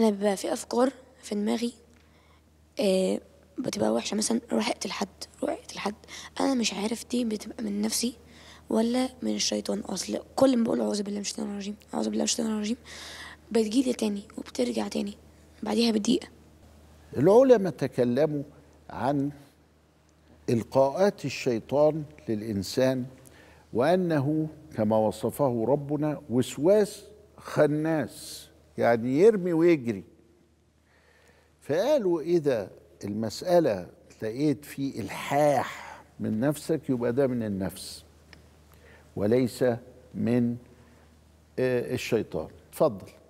انا بيبقى في افكار في دماغي آه بتبقى وحشه مثلا روح اقتل حد روح اقتل حد انا مش عارف دي بتبقى من نفسي ولا من الشيطان اصل كل ما بقول اعوذ بالله من الشيطان الرجيم اعوذ بالله من الشيطان الرجيم بتجيلي تاني وبترجع تاني بعديها بدقيقه العلماء تكلموا عن القاءات الشيطان للانسان وانه كما وصفه ربنا وسواس خناس يعني يرمي ويجري فقالوا إذا إيه المسألة لقيت في إلحاح من نفسك يبقى ده من النفس وليس من آه، الشيطان اتفضل